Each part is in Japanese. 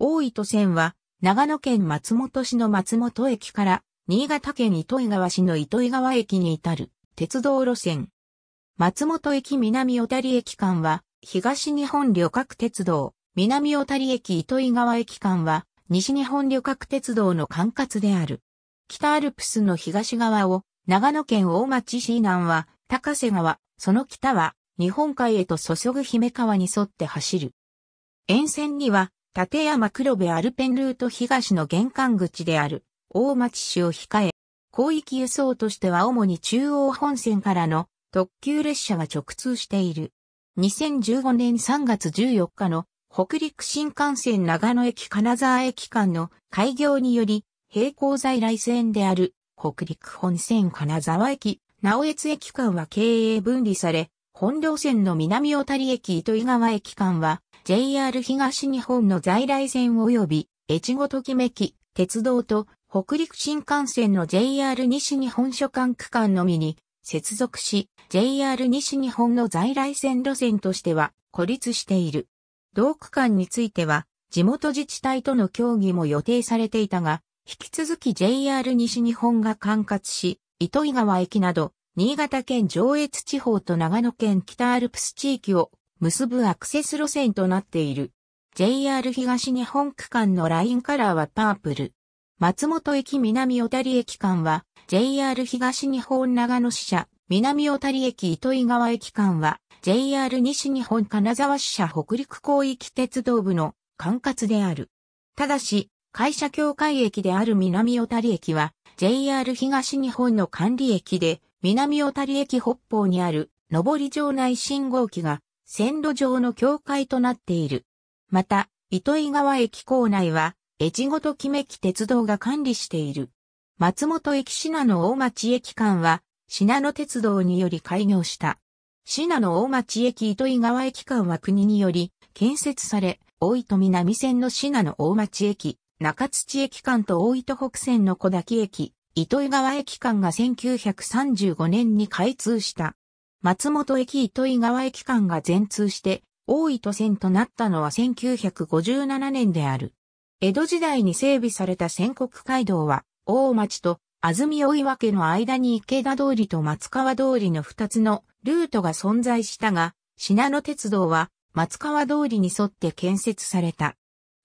大糸線は、長野県松本市の松本駅から、新潟県糸魚川市の糸魚川駅に至る鉄道路線。松本駅南小谷駅間は、東日本旅客鉄道、南小谷駅糸魚川駅間は、西日本旅客鉄道の管轄である。北アルプスの東側を、長野県大町市南は、高瀬川、その北は、日本海へと注ぐ姫川に沿って走る。沿線には、立山黒部アルペンルート東の玄関口である大町市を控え、広域輸送としては主に中央本線からの特急列車が直通している。2015年3月14日の北陸新幹線長野駅金沢駅間の開業により、並行在来線である北陸本線金沢駅、直越駅間は経営分離され、本両線の南小谷駅糸井川駅間は JR 東日本の在来線及び、越後ときめき、鉄道と北陸新幹線の JR 西日本所管区間のみに接続し、JR 西日本の在来線路線としては孤立している。同区間については、地元自治体との協議も予定されていたが、引き続き JR 西日本が管轄し、糸魚川駅など、新潟県上越地方と長野県北アルプス地域を結ぶアクセス路線となっている。JR 東日本区間のラインカラーはパープル。松本駅南小谷駅間は JR 東日本長野支社南小谷駅糸井川駅間は JR 西日本金沢支社北陸広域鉄道部の管轄である。ただし、会社協会駅である南小谷駅は JR 東日本の管理駅で南小谷駅北方にある上り場内信号機が線路上の境界となっている。また、糸井川駅構内は、越後ときめき鉄道が管理している。松本駅品の大町駅間は、品の鉄道により開業した。品の大町駅糸井川駅間は国により建設され、大糸南線の品の大町駅、中土駅間と大糸北線の小滝駅、糸井川駅間が1935年に開通した。松本駅糸井川駅間が全通して、大糸線となったのは1957年である。江戸時代に整備された戦国街道は、大町と安住追分の間に池田通りと松川通りの二つのルートが存在したが、品野鉄道は松川通りに沿って建設された。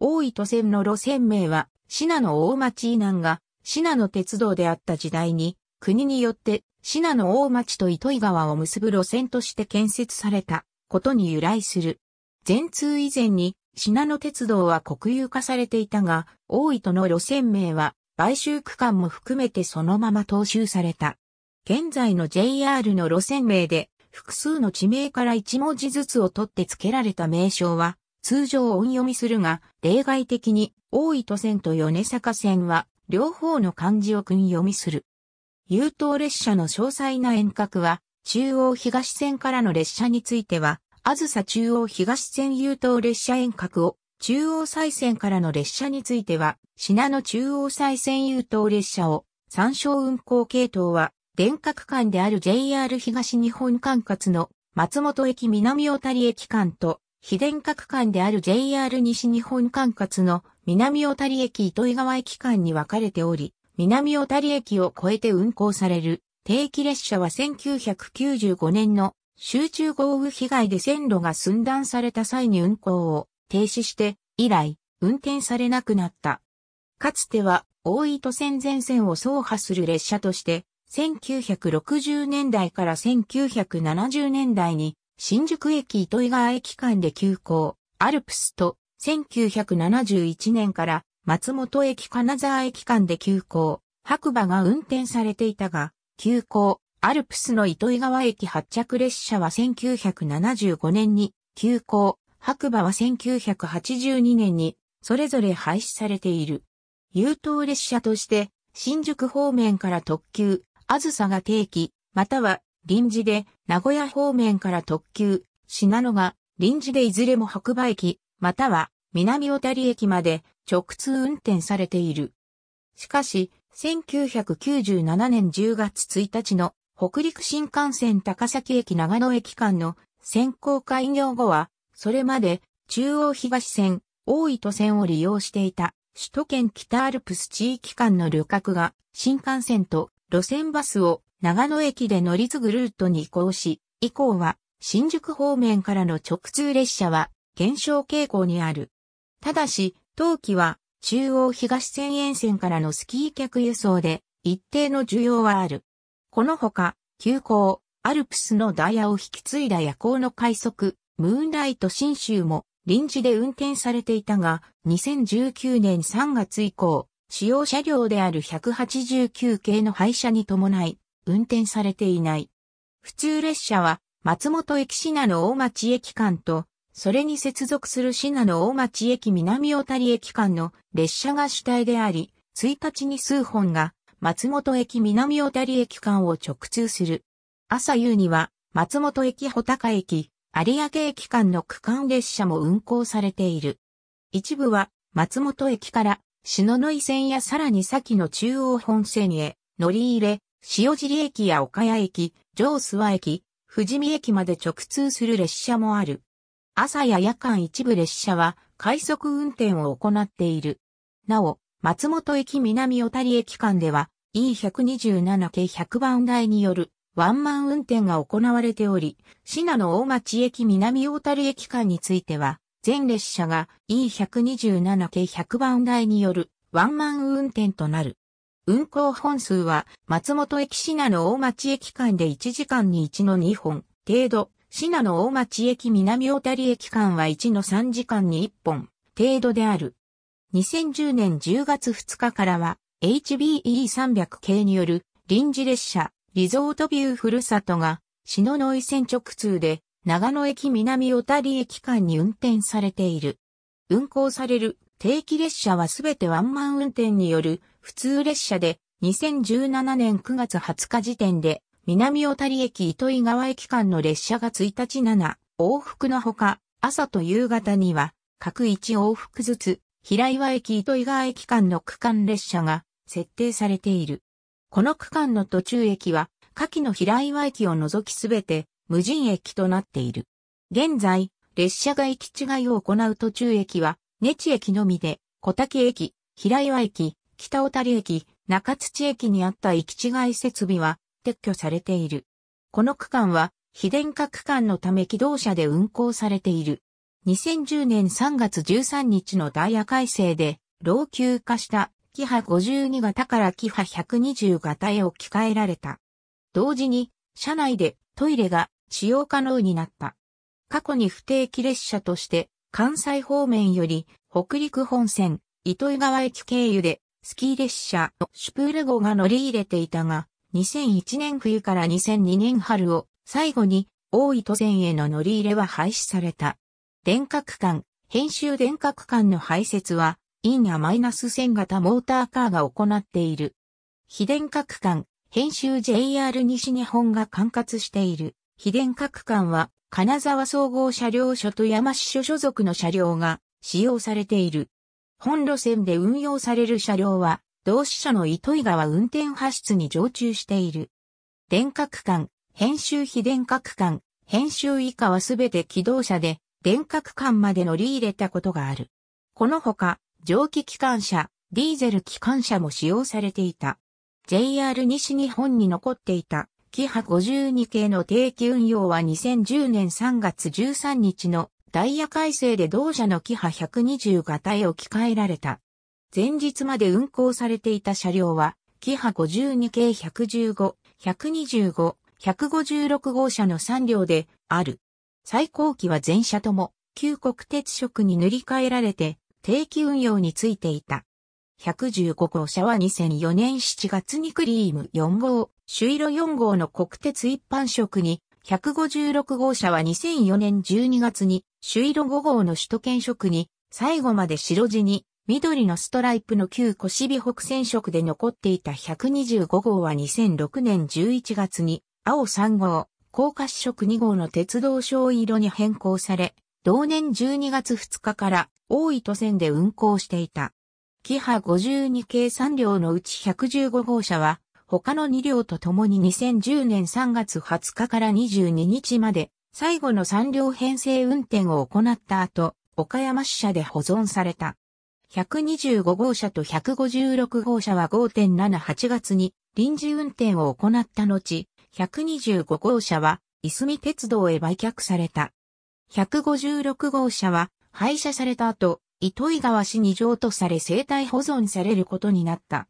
大糸線の路線名は、品野大町以南が、品野鉄道であった時代に、国によって信濃大町と糸魚川を結ぶ路線として建設されたことに由来する。全通以前に信濃鉄道は国有化されていたが、大糸の路線名は買収区間も含めてそのまま踏襲された。現在の JR の路線名で複数の地名から一文字ずつを取って付けられた名称は通常音読みするが、例外的に大糸線と米坂線は両方の漢字を訓読みする。優等列車の詳細な遠隔は、中央東線からの列車については、あずさ中央東線優等列車遠隔を、中央再線からの列車については、品の中央再線優等列車を、参照運行系統は、電角間である JR 東日本管轄の松本駅南小谷駅間と、非電角間である JR 西日本管轄の南小谷駅糸井川駅間に分かれており、南小谷駅を越えて運行される定期列車は1995年の集中豪雨被害で線路が寸断された際に運行を停止して以来運転されなくなった。かつては大糸線全線を走破する列車として1960年代から1970年代に新宿駅糸井川駅間で急行、アルプスと1971年から松本駅金沢駅間で急行、白馬が運転されていたが、急行、アルプスの糸井川駅発着列車は1975年に、急行、白馬は1982年に、それぞれ廃止されている。優等列車として、新宿方面から特急、あずさが定期、または臨時で名古屋方面から特急、品野が臨時でいずれも白馬駅、または南小谷駅まで直通運転されている。しかし、1997年10月1日の北陸新幹線高崎駅長野駅間の先行開業後は、それまで中央東線、大糸線を利用していた首都圏北アルプス地域間の旅客が新幹線と路線バスを長野駅で乗り継ぐルートに移行し、以降は新宿方面からの直通列車は減少傾向にある。ただし、冬季は中央東線沿線からのスキー客輸送で一定の需要はある。このほか、急行、アルプスのダイヤを引き継いだ夜行の快速、ムーンライト新州も臨時で運転されていたが、2019年3月以降、使用車両である189系の廃車に伴い、運転されていない。普通列車は、松本駅品の大町駅間と、それに接続する信濃大町駅南小谷駅間の列車が主体であり、1日に数本が松本駅南小谷駅間を直通する。朝夕には松本駅穂高駅、有明駅間の区間列車も運行されている。一部は松本駅から篠ノ井線やさらに先の中央本線へ乗り入れ、塩尻駅や岡谷駅、上諏訪駅、富士見駅まで直通する列車もある。朝や夜間一部列車は快速運転を行っている。なお、松本駅南小谷駅間では E127 系100番台によるワンマン運転が行われており、品野大町駅南大谷駅間については、全列車が E127 系100番台によるワンマン運転となる。運行本数は松本駅品野大町駅間で1時間に1の2本程度、シナの大町駅南小谷駅間は1の3時間に1本程度である。2010年10月2日からは HBE300 系による臨時列車リゾートビューふるさとが篠ノ井線直通で長野駅南小谷駅間に運転されている。運行される定期列車はすべてワンマン運転による普通列車で2017年9月20日時点で南小谷駅糸井川駅間の列車が1日7往復のほか、朝と夕方には各1往復ずつ平岩駅糸井川駅間の区間列車が設定されている。この区間の途中駅は、下記の平岩駅を除きすべて無人駅となっている。現在、列車が行き違いを行う途中駅は、根地駅のみで、小竹駅、平岩駅、北小谷駅、中土駅にあった行き違い設備は、撤去されている。この区間は非電化区間のため機動車で運行されている。2010年3月13日のダイヤ改正で老朽化したキハ52型からキハ120型へ置き換えられた。同時に車内でトイレが使用可能になった。過去に不定期列車として関西方面より北陸本線糸魚川駅経由でスキー列車のシュプール号が乗り入れていたが、2001年冬から2002年春を最後に大糸線への乗り入れは廃止された。電角間、編集電角間の排泄は、インやマイナス1000型モーターカーが行っている。非電角間、編集 JR 西日本が管轄している。非電角間は、金沢総合車両所と山市所所属の車両が使用されている。本路線で運用される車両は、同志社の糸井川運転発出に常駐している。電格間、編集非電格間、編集以下はすべて機動車で、電格間まで乗り入れたことがある。このほか、蒸気機関車、ディーゼル機関車も使用されていた。JR 西日本に残っていた、キハ52系の定期運用は2010年3月13日のダイヤ改正で同社のキハ120型へ置き換えられた。前日まで運行されていた車両は、キハ52系115、125、156号車の3両である。最高機は全車とも旧国鉄色に塗り替えられて定期運用についていた。115号車は2004年7月にクリーム4号、朱色4号の国鉄一般色に、156号車は2004年12月に朱色5号の首都圏色に、最後まで白地に緑のストライプの旧コシビ北線色で残っていた125号は2006年11月に青3号、高褐色2号の鉄道省色に変更され、同年12月2日から大糸線で運行していた。キハ52系3両のうち115号車は、他の2両と共に2010年3月20日から22日まで、最後の3両編成運転を行った後、岡山支社で保存された。125号車と156号車は5.78月に臨時運転を行った後、125号車はいすみ鉄道へ売却された。156号車は廃車された後、糸井川市に譲渡され生態保存されることになった。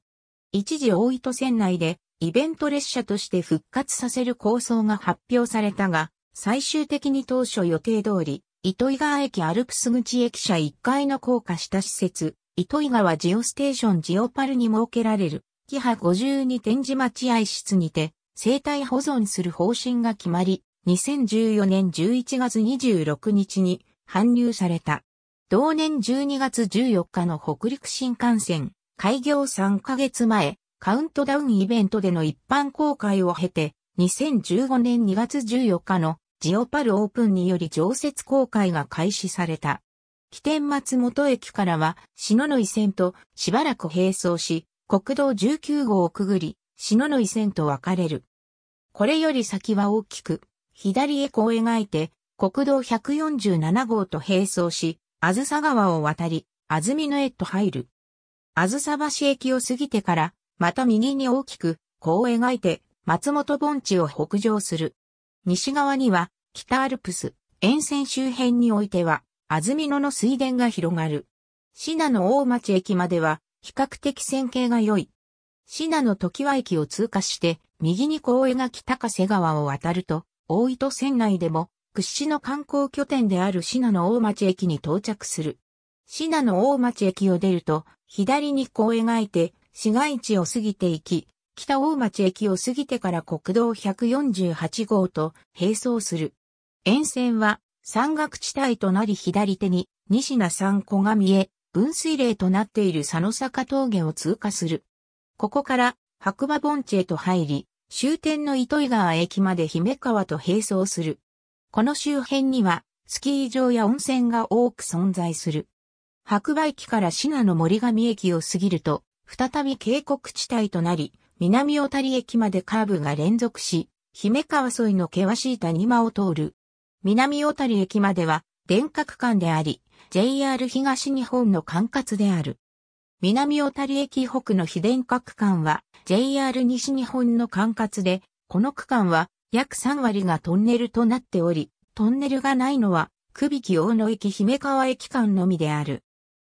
一時大糸線内でイベント列車として復活させる構想が発表されたが、最終的に当初予定通り糸魚川駅アルプス口駅舎1階の高架下施設、糸魚川ジオステーションジオパルに設けられる、キハ52展示待合室にて、生態保存する方針が決まり、2014年11月26日に搬入された。同年12月14日の北陸新幹線、開業3ヶ月前、カウントダウンイベントでの一般公開を経て、2015年2月14日のジオパルオープンにより常設公開が開始された。起点松本駅からは、篠の井線としばらく並走し、国道19号をくぐり、篠の井線と分かれる。これより先は大きく、左へこう描いて、国道147号と並走し、あずさ川を渡り、あずみのへと入る。あずさ橋駅を過ぎてから、また右に大きく、こう描いて、松本盆地を北上する。西側には、北アルプス、沿線周辺においては、安曇野の水田が広がる。信濃大町駅までは、比較的線形が良い。信濃時和駅を通過して、右に公営が北加瀬川を渡ると、大糸線内でも、屈指の観光拠点である信濃大町駅に到着する。信濃大町駅を出ると、左にこう描いて、市街地を過ぎていき、北大町駅を過ぎてから国道148号と並走する。沿線は山岳地帯となり左手に西名山小見へ分水嶺となっている佐野坂峠を通過する。ここから白馬盆地へと入り、終点の糸井川駅まで姫川と並走する。この周辺にはスキー場や温泉が多く存在する。白馬駅から信濃森上駅を過ぎると、再び渓谷地帯となり、南小谷駅までカーブが連続し、姫川沿いの険しい谷間を通る。南小谷駅までは、電化区間であり、JR 東日本の管轄である。南小谷駅北の非電化区間は、JR 西日本の管轄で、この区間は、約3割がトンネルとなっており、トンネルがないのは、久引き大野駅姫川駅間のみである。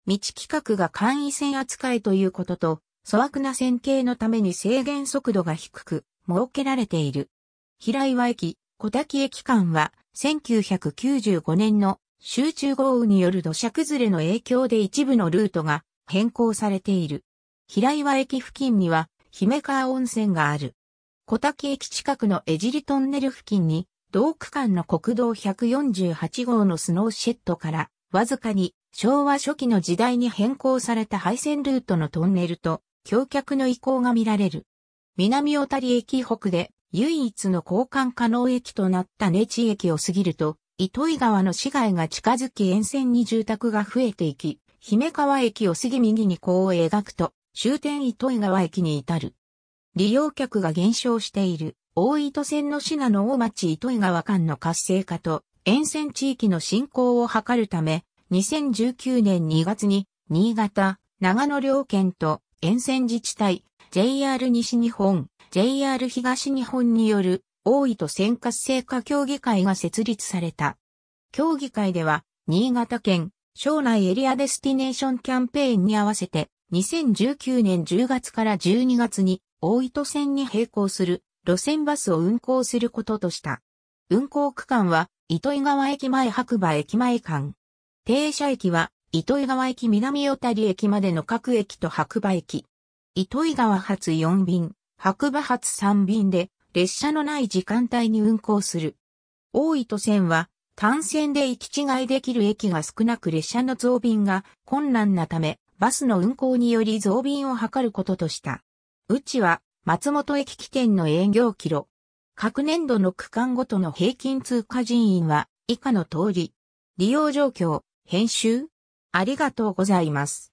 道規格が簡易線扱いということと、粗悪な線形のために制限速度が低く、設けられている。平岩駅、小滝駅間は、1995年の集中豪雨による土砂崩れの影響で一部のルートが変更されている。平岩駅付近には、姫川温泉がある。小滝駅近くの江尻トンネル付近に、同区間の国道148号のスノーシェットから、わずかに昭和初期の時代に変更された配線ルートのトンネルと橋脚の移行が見られる。南小谷駅北で唯一の交換可能駅となった根地駅を過ぎると、糸魚川の市街が近づき沿線に住宅が増えていき、姫川駅を過ぎ右にこう描くと、終点糸魚川駅に至る。利用客が減少している大糸線の品の大町糸魚川間の活性化と沿線地域の振興を図るため、2019年2月に新潟、長野両県と沿線自治体、JR 西日本、JR 東日本による大糸線活性化協議会が設立された。協議会では、新潟県、将来エリアデスティネーションキャンペーンに合わせて、2019年10月から12月に、大糸線に並行する路線バスを運行することとした。運行区間は、糸井川駅前白馬駅前間。停車駅は、糸魚川駅南小谷駅までの各駅と白馬駅。糸魚川発4便、白馬発3便で列車のない時間帯に運行する。大糸線は単線で行き違いできる駅が少なく列車の増便が困難なため、バスの運行により増便を図ることとした。うちは松本駅起点の営業キロ。各年度の区間ごとの平均通過人員は以下の通り。利用状況、編集、ありがとうございます。